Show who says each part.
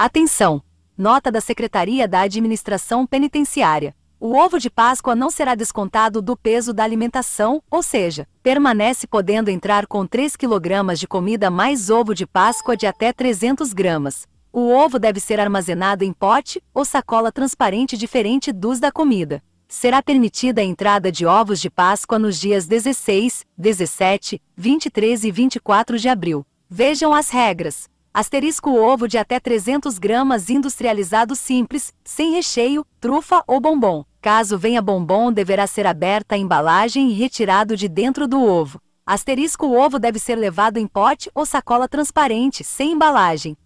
Speaker 1: Atenção! Nota da Secretaria da Administração Penitenciária. O ovo de Páscoa não será descontado do peso da alimentação, ou seja, permanece podendo entrar com 3 kg de comida mais ovo de Páscoa de até 300 gramas. O ovo deve ser armazenado em pote ou sacola transparente diferente dos da comida. Será permitida a entrada de ovos de Páscoa nos dias 16, 17, 23 e 24 de abril. Vejam as regras. Asterisco ovo de até 300 gramas industrializado simples, sem recheio, trufa ou bombom. Caso venha bombom, deverá ser aberta a embalagem e retirado de dentro do ovo. Asterisco ovo deve ser levado em pote ou sacola transparente, sem embalagem.